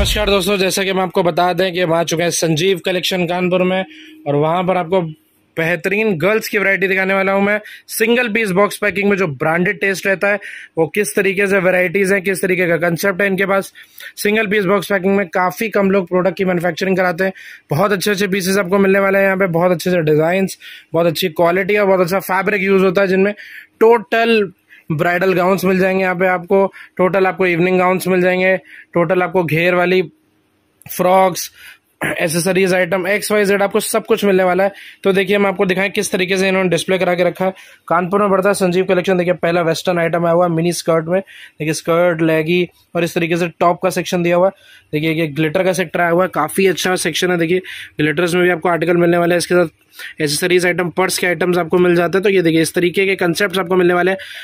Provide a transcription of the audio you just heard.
नमस्कार दोस्तों जैसा कि हम आपको बता दें कि हम आ चुके हैं संजीव कलेक्शन कानपुर में और वहां पर आपको बेहतरीन गर्ल्स की वैरायटी दिखाने वाला हूं मैं सिंगल पीस बॉक्स पैकिंग में जो ब्रांडेड टेस्ट रहता है वो किस तरीके से वैरायटीज हैं किस तरीके का कंसेप्ट है इनके पास सिंगल पीस बॉक्स पैकिंग में काफ़ी कम लोग प्रोडक्ट की मैन्युफैक्चरिंग कराते हैं बहुत अच्छे अच्छे पीसेस आपको मिलने वाले हैं यहाँ पे बहुत अच्छे अच्छे डिजाइन बहुत अच्छी क्वालिटी और बहुत अच्छा फैब्रिक यूज होता है जिनमें टोटल ब्राइडल गाउन्स मिल जाएंगे यहाँ पे आपको टोटल आपको इवनिंग गाउन्स मिल जाएंगे टोटल आपको घेर वाली frocks accessories item X Y Z आपको सब कुछ मिलने वाला है तो देखिए हम आपको दिखाएं किस तरीके से इन्होंने डिस्प्ले करा के रखा है कानपुर में पड़ता है संजीव कलेक्शन देखिए पहला वेस्टर्न आइटम आया हुआ है मिनी स्कर्ट में देखिए स्कर्ट लेगी और इस तरीके से टॉप का सेक्शन दिया हुआ है देखिए ये ग्लिटर का सेक्टर आया हुआ है काफ़ी अच्छा सेक्शन है देखिए ग्लिटर्स में भी आपको आर्टिकल मिलने वाला है इसके साथ एसेसरीज आइटम पर्स के आइटम्स आपको मिल जाते हैं तो ये देखिए इस तरीके के कंसेप्ट आपको मिलने वाले हैं